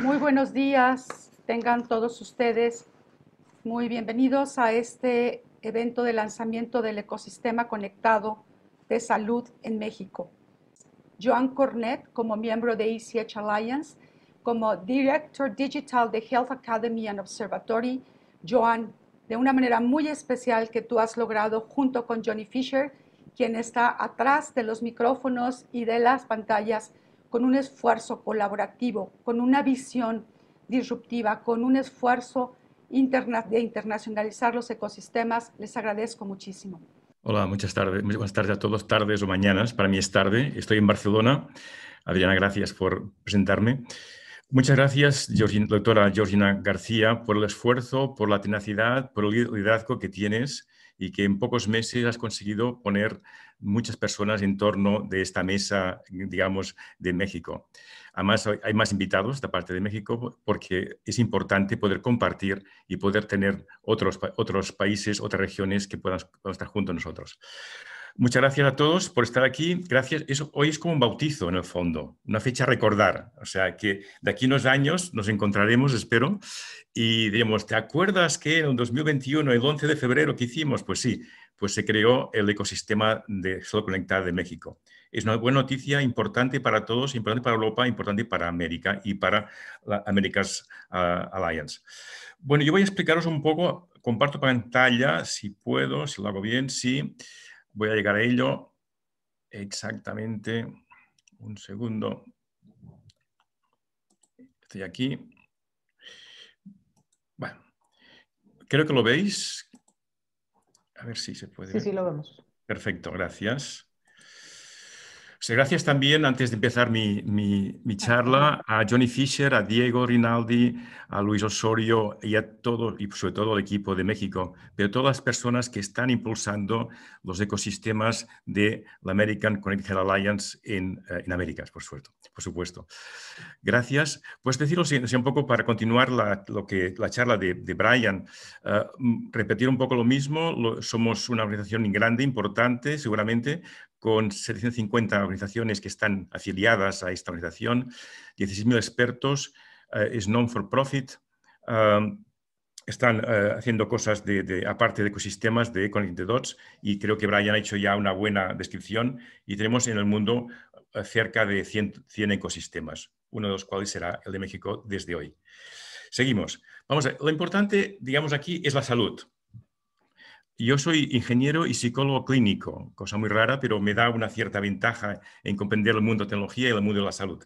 Muy buenos días, tengan todos ustedes muy bienvenidos a este evento de lanzamiento del ecosistema conectado de salud en México. Joan Cornet, como miembro de ECH Alliance, como Director Digital de Health Academy and Observatory, Joan, de una manera muy especial que tú has logrado junto con Johnny Fisher, quien está atrás de los micrófonos y de las pantallas con un esfuerzo colaborativo, con una visión disruptiva, con un esfuerzo de internacionalizar los ecosistemas, les agradezco muchísimo. Hola, muchas tardes, buenas tardes a todos, tardes o mañanas, para mí es tarde, estoy en Barcelona. Adriana, gracias por presentarme. Muchas gracias, doctora Georgina García, por el esfuerzo, por la tenacidad, por el liderazgo que tienes y que en pocos meses has conseguido poner muchas personas en torno de esta mesa, digamos, de México. Además, hay más invitados de parte de México porque es importante poder compartir y poder tener otros, otros países, otras regiones que puedan, puedan estar junto a nosotros. Muchas gracias a todos por estar aquí. Gracias. hoy es como un bautizo en el fondo, una fecha a recordar. O sea, que de aquí a unos años nos encontraremos, espero, y diremos, ¿te acuerdas que en 2021, el 11 de febrero, que hicimos? Pues sí, pues se creó el ecosistema de Solo Conectar de México. Es una buena noticia, importante para todos, importante para Europa, importante para América y para la America's ah, Alliance. Bueno, yo voy a explicaros un poco, comparto pantalla, si puedo, si lo hago bien, sí voy a llegar a ello exactamente un segundo. Estoy aquí. Bueno, creo que lo veis. A ver si se puede. Sí, sí, lo vemos. Perfecto, gracias gracias también, antes de empezar mi, mi, charla, a Johnny Fisher, a Diego Rinaldi, a Luis Osorio y a todo, y sobre todo al equipo de México, pero todas las personas que están impulsando los ecosistemas de la American Connected Alliance en, eh, en Américas, por, suerte, por supuesto. Gracias. Pues si un poco para continuar la, lo que, la charla de, Brian, eh, mm, repetir un poco lo mismo, somos una organización grande, importante, seguramente, con 750 organizaciones que están afiliadas a esta organización, 16.000 expertos, eh, es non-for-profit, están eh, haciendo cosas de, aparte de ecosistemas de Connect the Dots y creo que Brian ha hecho ya una buena descripción y tenemos en el mundo eh, cerca de 100, 100 ecosistemas, uno de los cuales será el de México desde hoy. Seguimos. Vamos a lo importante, digamos, aquí es la salud. Yo soy ingeniero y psicólogo clínico, cosa muy rara, pero me da una cierta ventaja en comprender el mundo de la tecnología y el mundo de la salud.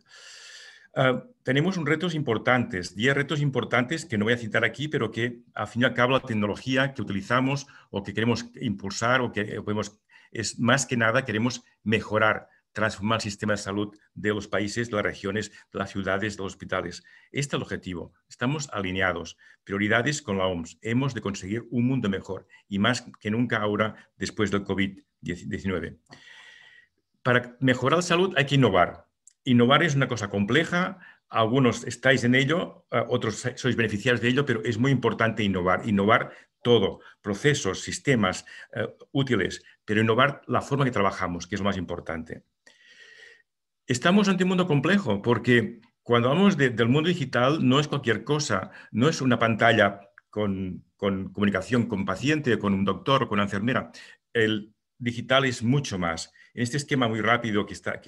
Ah, tenemos un retos importantes, 10 retos importantes que no voy a citar aquí, pero que a fin y al cabo la tecnología que utilizamos o que queremos impulsar o que podemos, es más que nada queremos mejorar transformar el sistema de salud de los países, de las regiones, de las ciudades, de los hospitales. Este es el objetivo. Estamos alineados. Prioridades con la OMS. Hemos de conseguir un mundo mejor y más que nunca ahora después del COVID-19. Para mejorar la salud hay que innovar. Innovar es una cosa compleja. Algunos estáis en ello, eh, otros sois beneficiarios de ello, pero es muy importante innovar. Innovar todo, procesos, sistemas eh, útiles, pero innovar la forma que trabajamos, que es lo más importante. Estamos ante un mundo complejo porque cuando hablamos del mundo digital no es cualquier cosa, no es una pantalla con, comunicación con paciente, con un doctor, con una enfermera. El digital es mucho más. En este esquema muy rápido, que está,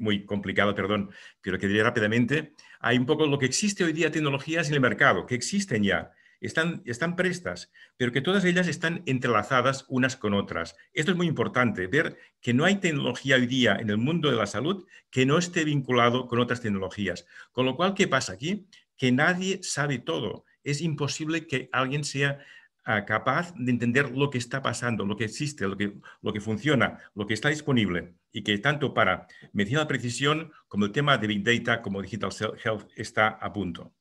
muy complicado, perdón, pero que diré rápidamente, hay un poco lo que existe hoy día tecnologías en el mercado, que existen ya, están, prestas, pero que todas ellas están entrelazadas unas con otras. Esto es muy importante, ver que no hay tecnología hoy día en el mundo de la salud que no esté vinculado con otras tecnologías. Con lo cual, ¿qué pasa aquí? Que nadie sabe todo. Es imposible que alguien sea ah, capaz de entender lo que está pasando, lo que existe, lo que, lo que funciona, lo que está disponible y que tanto para medicina de precisión como el tema de Big Data como Digital Health está a punto.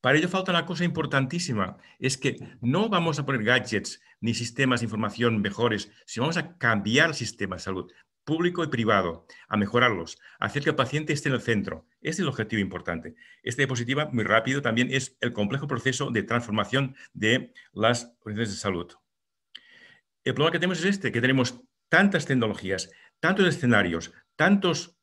Para ello falta una cosa importantísima, es que no vamos a poner gadgets ni sistemas de información mejores, sino vamos a cambiar el sistema de salud público y privado, a mejorarlos, a hacer que el paciente esté en el centro. Este es el objetivo importante. Esta diapositiva, muy rápido, también es el complejo proceso de transformación de las organizaciones de salud. El problema que tenemos es este, que tenemos tantas tecnologías, tantos escenarios, tantos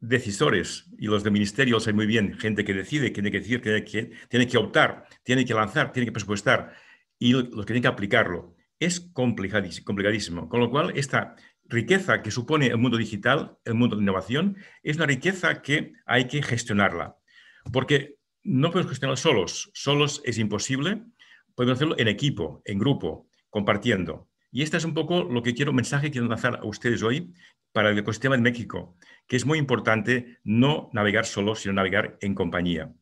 decisores, y los de ministerios hay muy bien, gente que decide, tiene que decir, que, que tiene que optar, tiene que lanzar, tiene que presupuestar, y los que tienen que aplicarlo. Es complicadísimo, complicadísimo. Con lo cual, esta riqueza que supone el mundo digital, el mundo de innovación, es una riqueza que hay que gestionarla. Porque no podemos gestionarla solos. Solos es imposible. Podemos hacerlo en equipo, en grupo, compartiendo. Y este es un poco lo que quiero, mensaje que quiero lanzar a ustedes hoy para el ecosistema de México que es muy importante no navegar solo, sino navegar en compañía.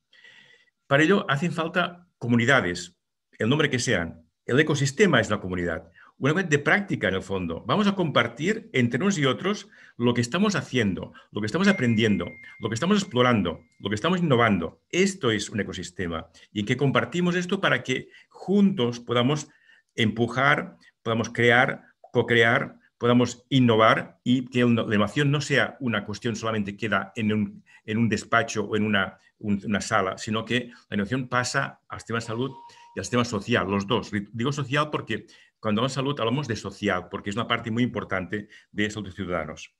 Para ello hacen falta comunidades, el nombre que sean. El ecosistema es la comunidad, una vez de práctica en el fondo. Vamos a compartir entre unos y otros lo que estamos haciendo, lo que estamos aprendiendo, lo que estamos explorando, lo que estamos innovando. Esto es un ecosistema y en que compartimos esto para que juntos podamos empujar, podamos crear, co-crear podamos innovar y que la innovación no sea una cuestión solamente queda en un, despacho o en una, sala, sino que la innovación pasa al sistema de salud y al sistema social, los dos. Digo social porque cuando hablamos de salud hablamos de social, porque es una parte muy importante de salud de ciudadanos.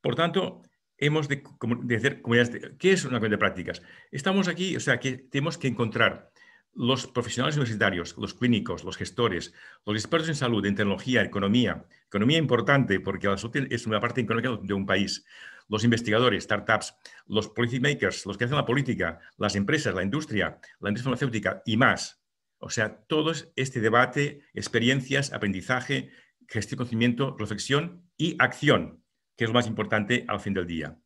Por tanto, hemos de, hacer comunidades. ¿Qué es una comunidad de prácticas? Estamos aquí, o sea, que tenemos que encontrar los profesionales universitarios, los clínicos, los gestores, los expertos en salud, en tecnología, economía, economía importante porque la salud es una parte económica de un país, los investigadores, startups, los policy makers, los que hacen la política, las empresas, la industria, la industria farmacéutica y más. O sea, todo este debate, experiencias, aprendizaje, gestión, conocimiento, reflexión y acción, que es lo más importante al fin del día.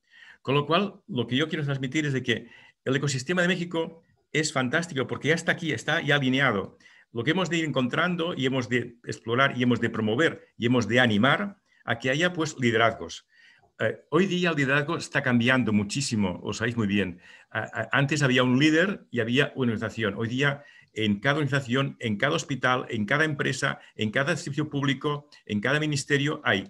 Con lo cual, lo que yo quiero transmitir es de que el ecosistema de México es fantástico porque ya está aquí, está ya alineado. Lo que hemos de ir encontrando y hemos de explorar y hemos de promover y hemos de animar a que haya pues liderazgos. Eh, hoy día el liderazgo está cambiando muchísimo, os sabéis muy bien. antes había un líder y había una organización. Hoy día en cada organización, en cada hospital, en cada empresa, en cada servicio público, en cada ministerio hay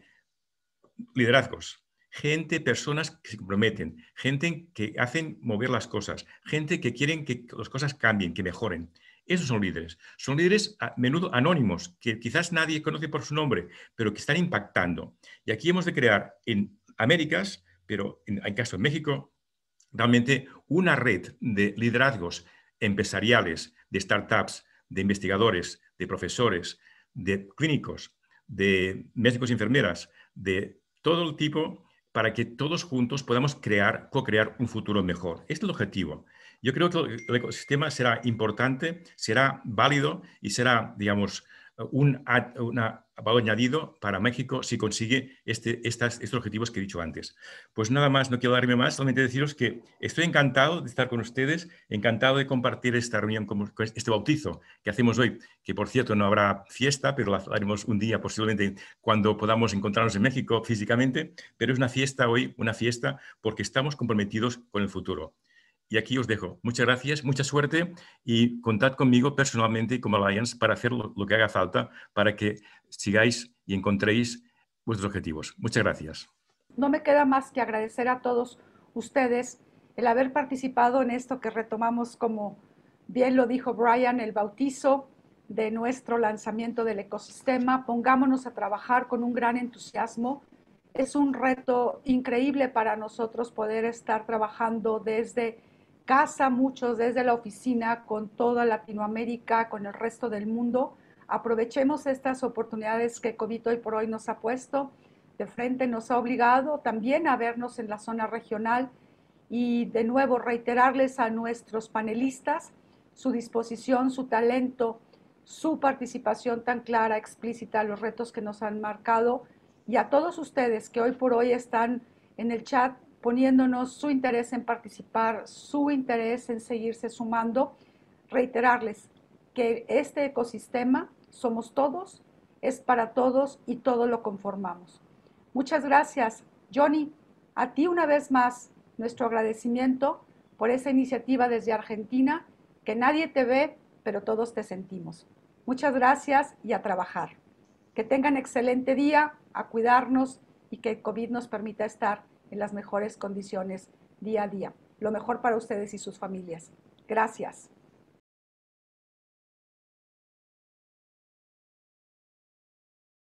liderazgos gente, personas que se comprometen, gente que hacen mover las cosas, gente que quieren que las cosas cambien, que mejoren. Esos son líderes. Son líderes a menudo anónimos, que quizás nadie conoce por su nombre, pero que están impactando. Y aquí hemos de crear en Américas, pero en, caso de México, realmente una red de liderazgos empresariales, de startups, de investigadores, de profesores, de clínicos, de médicos y enfermeras, de todo el tipo para que todos juntos podamos crear, co-crear un futuro mejor. Este es el objetivo. Yo creo que el ecosistema será importante, será válido y será, digamos, un, valor añadido para México si consigue este, estos objetivos que he dicho antes. Pues nada más, no quiero darme más, solamente deciros que estoy encantado de estar con ustedes, encantado de compartir esta reunión, con, este bautizo que hacemos hoy, que por cierto no habrá fiesta, pero la haremos un día posiblemente cuando podamos encontrarnos en México físicamente, pero es una fiesta hoy, una fiesta porque estamos comprometidos con el futuro. Y aquí os dejo. Muchas gracias, mucha suerte y contad conmigo personalmente y como Alliance para hacer lo, lo que haga falta para que sigáis y encontréis vuestros objetivos. Muchas gracias. No me queda más que agradecer a todos ustedes el haber participado en esto que retomamos como bien lo dijo Brian, el bautizo de nuestro lanzamiento del ecosistema. Pongámonos a trabajar con un gran entusiasmo. Es un reto increíble para nosotros poder estar trabajando desde casa muchos desde la oficina con toda Latinoamérica, con el resto del mundo. Aprovechemos estas oportunidades que COVID hoy por hoy nos ha puesto de frente, nos ha obligado también a vernos en la zona regional y de nuevo reiterarles a nuestros panelistas su disposición, su talento, su participación tan clara, explícita, los retos que nos han marcado y a todos ustedes que hoy por hoy están en el chat poniéndonos su interés en participar, su interés en seguirse sumando. Reiterarles que este ecosistema somos todos, es para todos y todo lo conformamos. Muchas gracias, Johnny. A ti una vez más nuestro agradecimiento por esa iniciativa desde Argentina, que nadie te ve, pero todos te sentimos. Muchas gracias y a trabajar. Que tengan excelente día, a cuidarnos y que el COVID nos permita estar en las mejores condiciones día a día. Lo mejor para ustedes y sus familias. Gracias.